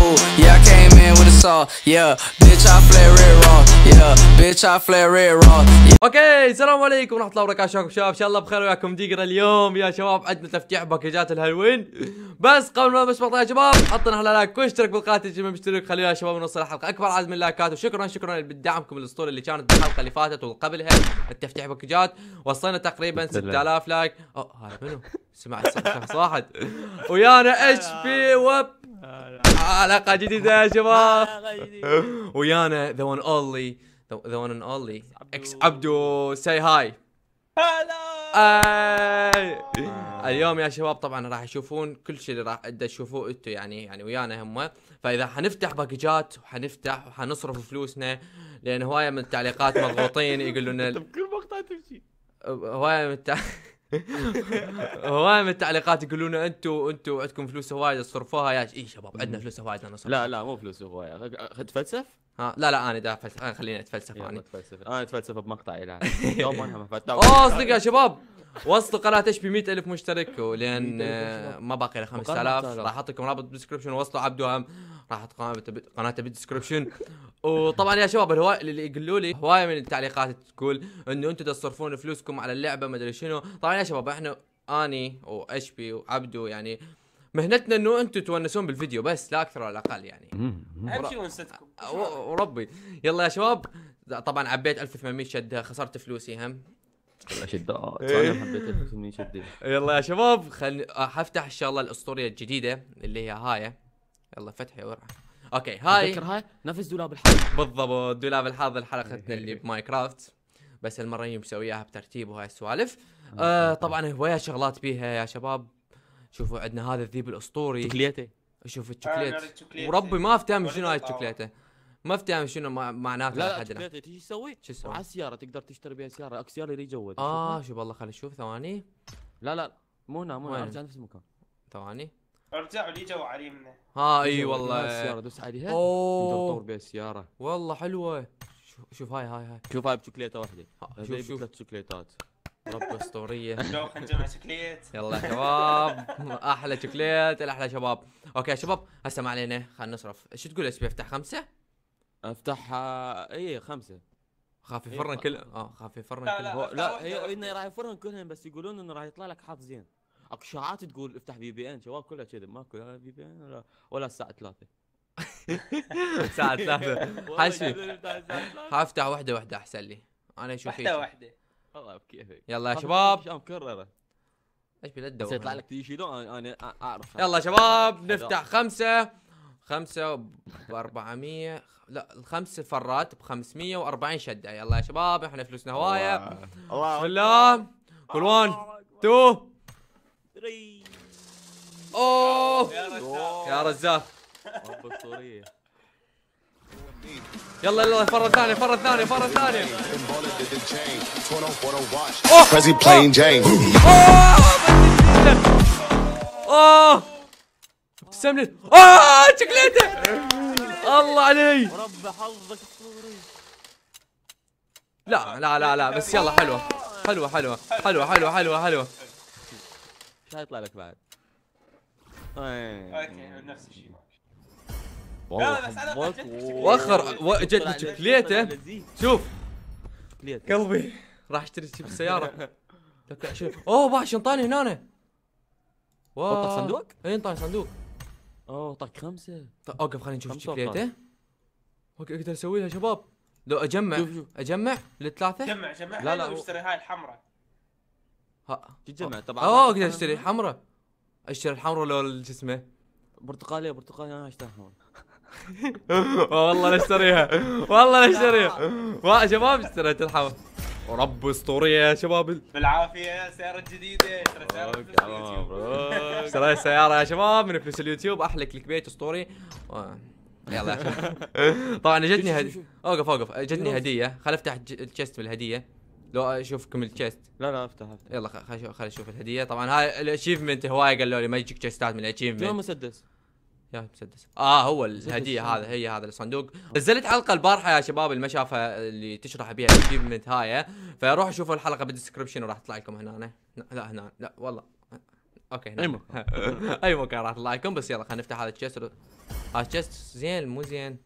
Ooh, yeah, I came in with a saw. Yeah, bitch, I flare it raw. Yeah, bitch, I flare it raw. Yeah. اوكي السلام عليكم ورحمه الله وبركاته شلونكم شباب ان شاء الله بخير وياكم ديقرا اليوم يا شباب عندنا تفتيح باكجات الهالوين بس قبل ما نبلش مقطع يا شباب حطنا هلا لايك واشترك بالقناه اللي ما مشترك خلونا يا شباب نوصل الحلقه اكبر عدد من اللايكات وشكرا شكرا بدعمكم الاسطوري اللي كانت بالحلقه اللي فاتت وقبلها التفتيح باكجات وصلنا تقريبا 6000 لايك اوه هذا منو سمعت شخص واحد ويانا اتش بي وب حلقة جديدة يا شباب ويانا ذا ون اولي ذا ون ان اولي اكس عبدو سي هاي هلا اليوم يا شباب طبعا راح تشوفون كل شيء اللي راح تشوفوه انتم يعني يعني ويانا هم فاذا حنفتح باكجات وحنفتح وحنصرف فلوسنا لان هوايه من التعليقات مضغوطين يقولون لنا بكل مقطع تمشي هوايه من التعليقات هو من التعليقات يقولون انتم انتم عندكم فلوس هوايد تصرفوها يا اي شباب عندنا فلوس هوايد انا لا لا مو فلوس هواية خد فلسف ها لا لا انا ده فلسف انا خليني اتفلسف انا اتفلسف انا اتفلسف بمقطع الى يوم انا ما اوه صدق يا شباب وسط ايش ب 100000 مشترك ولين ما باقي الا 5000 راح احط لكم رابط بالديسكربشن وصلوا عبدو هم راح احط قناته بالديسكربشن وطبعا يا شباب الهواي اللي يقولوا لي هوايه من التعليقات تقول انه انتم تصرفون فلوسكم على اللعبه ما ادري شنو طبعا يا شباب احنا اني وايش بي وعبدو يعني مهنتنا انه انتم تونسون بالفيديو بس لا اكثر ولا اقل يعني اهم شيء ونستكم وربي يلا يا شباب طبعا عبيت 1800 شده خسرت فلوسي هم اشد إيه. يلا يا شباب خلني حفتح ان شاء الله الاسطوريه الجديده اللي هي هاي يلا فتحي ورا اوكي هاي تذكر هاي نفس دولاب الحظ بالضبط دولاب الحظ حلقتنا إيه. اللي كرافت بس المره هي مسوياها بترتيب وهاي السوالف آه طبعا هوايه شغلات بيها يا شباب شوفوا عندنا هذا الذيب الاسطوري شوكليته شوف الشوكليت وربي إيه. ما افتهم شنو هاي الشوكليته ما افتهم شنو معناته لا لا حدنا ايش سويت؟ شو سويت؟ معاه سياره تقدر تشتري بها سياره سياره اللي يجود اه شوف والله خليني اشوف ثواني لا لا مو هنا مو هنا ارجع نفس المكان ثواني ارجع لي جو على منه ها اي والله السياره دوس عليها اوه تطور بها السياره والله حلوه شوف هاي هاي هاي شوف هاي بشوكليته واحده شوف شوف ثلاث شوكليتات رب اسطوريه لو خنجمع شوكليت يلا شباب احلى شوكليت الاحلى شباب اوكي شباب هسه ما علينا خلينا نصرف شو تقول اسبي افتح خمسه افتحها اي خمسه خاف إيه، يفرن كل اه خاف يفرن كل لا, هو... لا هي انه راح يفرن كلهم بس يقولون انه راح يطلع لك حظ زين اكو شاعات تقول افتح في بي ان شباب كلها كذا ماكو لا في بي ان ولا ولا الساعه 3 الساعه 3 حاشي حافتح وحده وحده احسن لي انا اشوف وحده وحده الله بكيفك يلا يا شباب مكرره ايش بلا تدور يطلع لك يشيلون انا اعرف يلا شباب نفتح خمسه خمسة ب 400 لا الخمس فرات ب 540 شدة يلا يا شباب احنا فلوسنا هواية الله الله كل 1 2 3 اوه يا رزاق يلا يلا فرة ثانية فرة ثانية فرة ثانية اوه اوه اوه استملت اه شكلته الله علي رب حظك لا لا لا لا بس يلا حلوه حلوه حلوه حلوه حلوه حلوه حلوه ايش هيطلع لك بعد؟ اوكي نفس الشيء والله وخر جد شكليته شوف قلبي راح اشتري شيء بالسياره اوه باشا انطاني هنا واو إيه، صندوق؟ اي انطاني صندوق اوه طق خمسه طيب اوقف خلينا نشوف شكليته اوكي اقدر اسويها يا شباب لو اجمع شوف شوف. اجمع للثلاثه جمع جمع لا لا اشتري واشتري هاي الحمراء ها تجمع طبعا اوه اقدر اشتري حمراء اشتري الحمراء لو شو اسمه برتقاليه برتقاليه انا اشتريها والله لا اشتريها والله لا اشتريها شباب اشتريت الحمراء رب اسطوريه يا شباب بالعافيه سياره جديده ترى سياره آه، سياره يا شباب من فلوس اليوتيوب احلى كليك بيت اسطوري آه، يلا طبعا اجتني هديه اوقف اوقف اجتني هديه خل افتح الشيست بالهديه لو اشوف كم الشيست لا لا افتح افتح يلا خل اشوف الهديه طبعا هاي الاتشيفمنت هوايه قالوا لي ما يجيك تشيستات من الاتشيفمنت مسدس يا مسدس اه هو الهديه هذا هي هذا الصندوق نزلت حلقه البارحه يا شباب اللي ما شافها اللي تشرح بيها الاتشيفمنت هاي فروحوا شوفوا الحلقه بالدسكربشن وراح تطلع لكم هنا لا هنا لا والله اوكي هنا. اي مكان اي مكان راح تطلع لكم بس يلا خلينا نفتح هذا الشيست هذا الشيست زين مو زين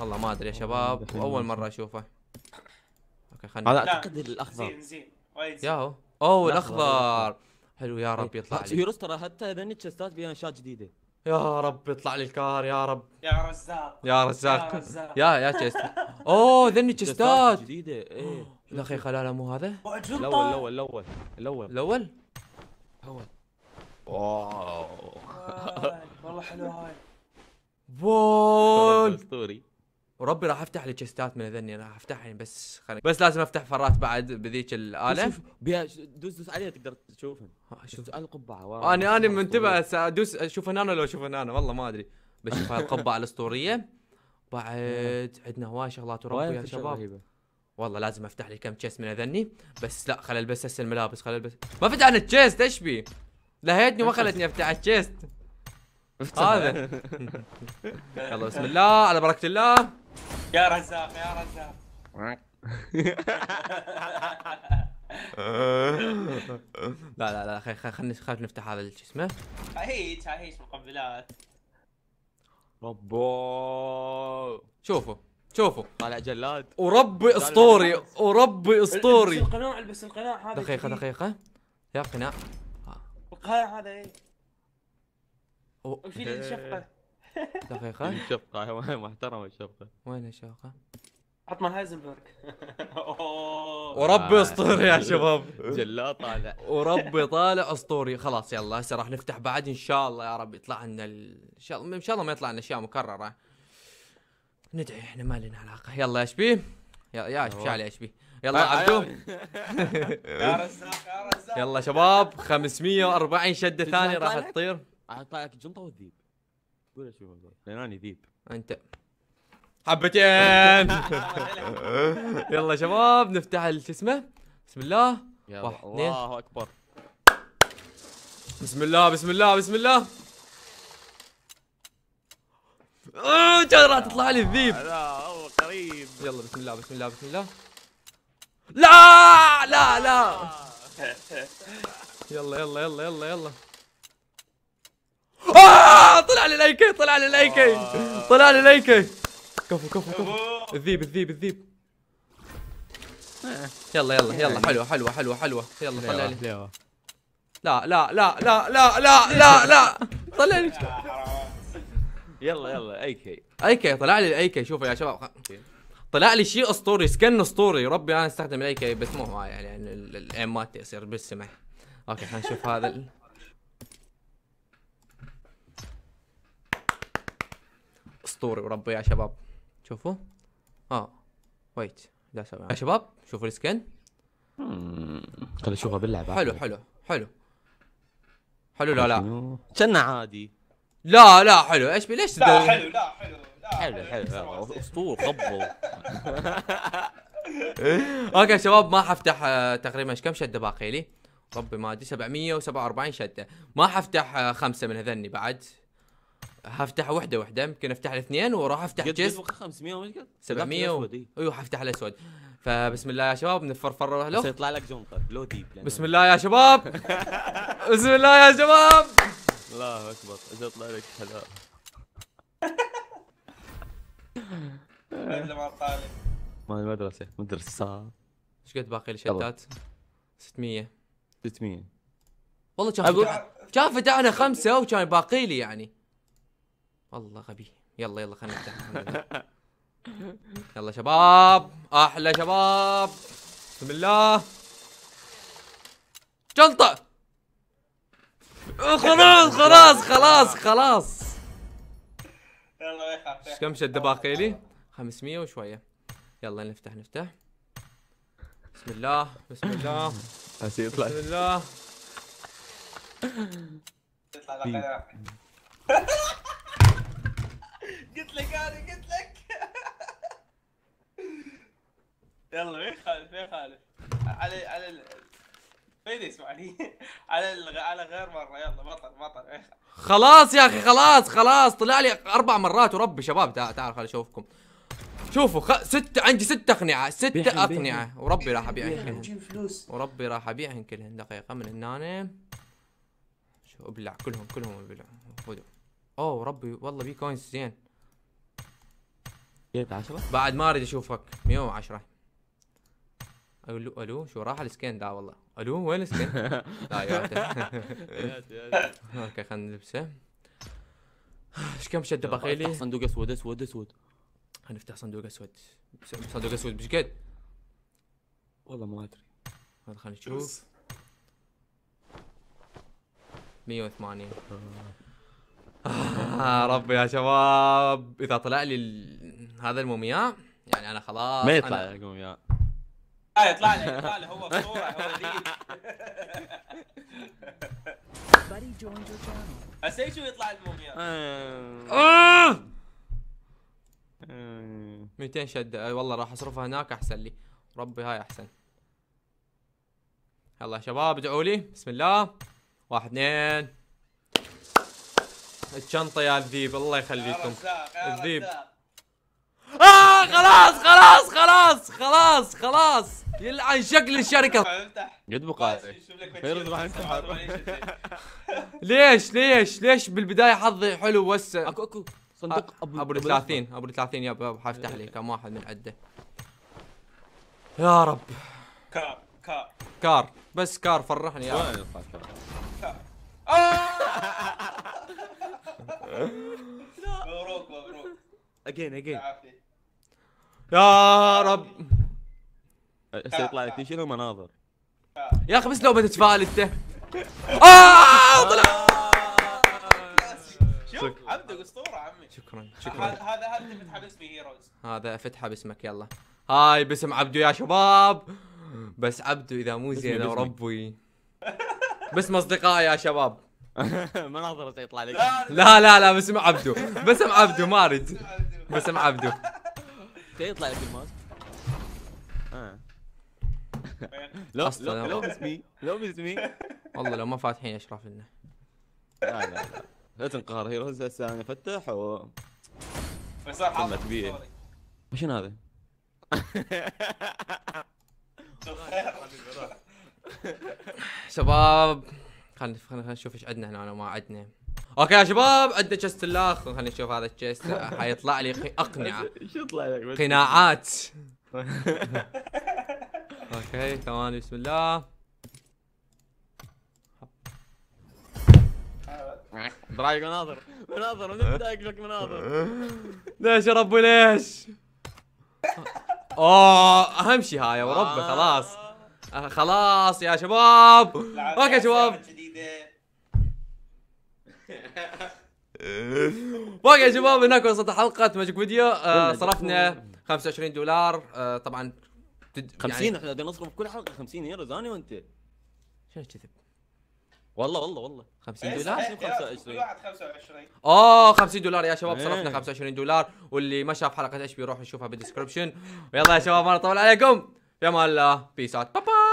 والله ما ادري يا شباب اول مره اشوفه اوكي خلينا هذا اعتقد الاخضر زين زين وايد ياهو اوه الاخضر حلو يا رب يطلع لي ترى حتى هذني الشيستات فيها اشياء جديده يا رب يطلع لي الكار يا رب يا رزاق يا رزاق يا يا تشيست اوه ذني تشيستات جديده ايه لا اخي خلاله مو هذا الاول الاول الاول الاول الاول واو والله حلو هاي بول اسطوري وربي راح افتح لي تشستات من اذني انا افتحها بس خلي بس لازم افتح فرات بعد بذيك الاله شوف دوس دوس عليها تقدر تشوفهم شوف القبعه انا انا منتبه ادوس اشوف هنا لو اشوف هنا والله ما ادري بس شوف القبعه الاسطوريه بعد عندنا هواي شغلات وربي يا شباب والله لازم افتح لي كم تشيست من اذني بس لا خل البس هسه الملابس خل البس ما فتحنا التشيست ايش بي؟ لهيتني ما خلتني افتح التشيست هذا يلا بسم الله على بركه الله يا رزاق يا رزاق لا لا لا خلينا خلينا خاف نفتح هذا شو اسمه هيج هيج مقبلات ربو شوفوا شوفوا طالع جلاد وربي اسطوري وربي اسطوري البس القناع البس القناع هذا دقيقه دقيقه يا قناع القناع هذا ايه وشيل الشفقه دقيقة يعني شفقة محترمة الشفقة وين الشفقة؟ حط هايزنبرغ وربي اسطوري يا شباب جلا طالع وربي طالع اسطوري خلاص يلا هسه راح نفتح بعد ان شاء الله يا رب يطلع لنا ال... ان شاء الله ان شاء الله ما يطلع لنا اشياء مكرره ندعي احنا ما لنا علاقه يلا يا شبيه يا يا شو يا اشبيه يلا آه، عبدو آه. يا رزاق يا رزاق يلا شباب 540 شده ثانيه راح تطير راح تطلع لك والذيب قول شوف لان انا ذيب انت حبتين يلا شباب نفتح شو اسمه بسم الله واحد اثنين الله اكبر بسم الله بسم الله بسم الله اوه راح تطلع لي الذيب لا والله قريب يلا بسم الله بسم الله بسم الله لا لا لا يلا يلا يلا يلا يلا آه، طلع لي الايكي طلع لي الايكي طلع لي الايكي كفو كفو كفو الذيب الذيب الذيب آه، يلا يلا يلا يعني. حلوه حلوه حلوه حلوه يلا طلع لي لا لا لا لا لا لا لا لا طلع لي يلا يلا اي كي اي كي طلع لي الاي كي شوفوا يا شباب طلع لي شيء اسطوري سكن اسطوري ربي انا استخدم الاي كي بس مو آه، يعني الايمات يصير بالسمح اوكي خلينا نشوف هذا اسطوري وربي يا شباب شوفوا اه ويت لا سوي يا شباب شوفوا السكن خليني اشوفها باللعبة حلو حلو حلو حلو لا لا كنا عادي لا لا حلو ايش ليش لا حلو لا حلو حلو حلو اسطور قبل اوكي شباب ما حفتح آه، تقريبا ايش كم شده باقي لي؟ ربي ما ادري 747 شده ما حفتح آه، خمسه من هذني بعد هفتح وحده وحده يمكن افتح الاثنين وراح افتح جيست 500 وش 700 ايوه حفتح الاسود فبسم الله يا شباب نفرفر له يطلع لك جنطه لو ديب بسم الله يا شباب بسم الله يا شباب الله اكبر اذا يطلع لك حلال ما المدرسه مدرسه ايش قد باقي الشتات 600 600 والله كان فتحنا خمسه وكان باقي لي يعني والله غبي يلا يلا خلينا نفتح يلا شباب احلى شباب بسم الله شنطة أه، خلاص خلاص خلاص خلاص يلا كم شد باقي لي 500 وشويه يلا نفتح نفتح بسم الله بسم الله هسه يطلع بسم الله قلت لك انا قلت لك يلا ما يخالف ما يخالف على على ال... ما على ال... على غير مره يلا بطل بطل ما يخالف خلاص يا اخي خلاص خلاص طلع لي اربع مرات وربي شباب تعال تعال خليني اشوفكم شوفوا خ... ست عندي ست اقنعه ست اقنعه وربي راح ابيعهم كلهم وربي راح ابيعهم كلهم دقيقه من هنا شو ابلع كلهم كلهم ابلع خذوا اوه ربي والله بي كوينز زين جايب 10 بعد ما اريد اشوفك 110 الو الو شو راح السكين ده والله الو وين السكين؟ لا يا اوكي خلنا نلبسه ايش كم شد بخيلي؟ افتح صندوق اسود اسود اسود خلنا نفتح صندوق اسود صندوق اسود مش قد؟ والله ما ادري خلينا نشوف 180 آه. آه ربي يا شباب اذا طلع لي هذا المومياء يعني انا خلاص ما يطلع أنا... المومياء لا آه، يطلع لي يطلع لي هو بصوره هو هسه شو يطلع المومياء آه. 200 آه! آه. شده والله راح اصرفها هناك احسن لي ربي هاي احسن يلا شباب ادعوا لي بسم الله واحد اثنين الشنطه يا الذيب الله يخليكم الذيب اه خلاص خلاص خلاص خلاص خلاص يلعن شكل الشركه قد فيروز راح ليش ليش ليش بالبدايه حظي حلو وسع اكو اكو صندوق آه، ابو ابو 30 ابو 30 ابو حافتح لي إيه. كم واحد من عده يا رب كار كار كار بس كار فرحني يا مبروك مبروك اجين اجين يا رب هسه يطلع لك شنو مناظر يا اخي بس لو بتتفائل انت اه طلع شوف عبدك اسطوره عمي شكرا شكرا هذا هذا فتحه باسمي هيروز هذا فتحه باسمك يلا هاي باسم عبدو يا شباب بس عبدو اذا مو زين وربي باسم اصدقائي يا شباب مناظر يطلع لك لا لا لا باسم عبدو باسم عبدو ما اريد باسم عبدو اوكي يطلع لك الماس آه. لو لو لو مي لو مي والله لو ما فاتحين اشراف لنا لا لا لا لا تنقهر هيروز هسه انا فتح و فيصل كبير بيه هذا؟ شباب خلينا خلينا نشوف ايش عندنا هنا وما عندنا اوكي يا شباب عندنا تشست الاخ خلينا نشوف هذا التشست حيطلع لي اقنعه شو يطلع لك قناعات اوكي ثواني بسم الله برايك مناظر مناظر من بدايك لك مناظر ليش يا ربي ليش؟ اوه اهم شيء هاي وربي آه. خلاص خلاص يا شباب اوكي شباب باقي يا شباب هناك وصلت حلقه ماجيك فيديو آه، صرفنا 25 دولار آه، طبعا 50 يعني احنا قاعدين نصرف كل حلقه 50 يورو ثاني وانت شنو كذب؟ والله والله والله 50 إيه، دولار 25 إيه، إيه، واحد 25 اوه 50 دولار يا شباب صرفنا 25 دولار واللي ما شاف حلقه ايش بيروح يشوفها بالدسكربشن ويلا يا شباب ما نطول عليكم في امان الله بيس اوت باي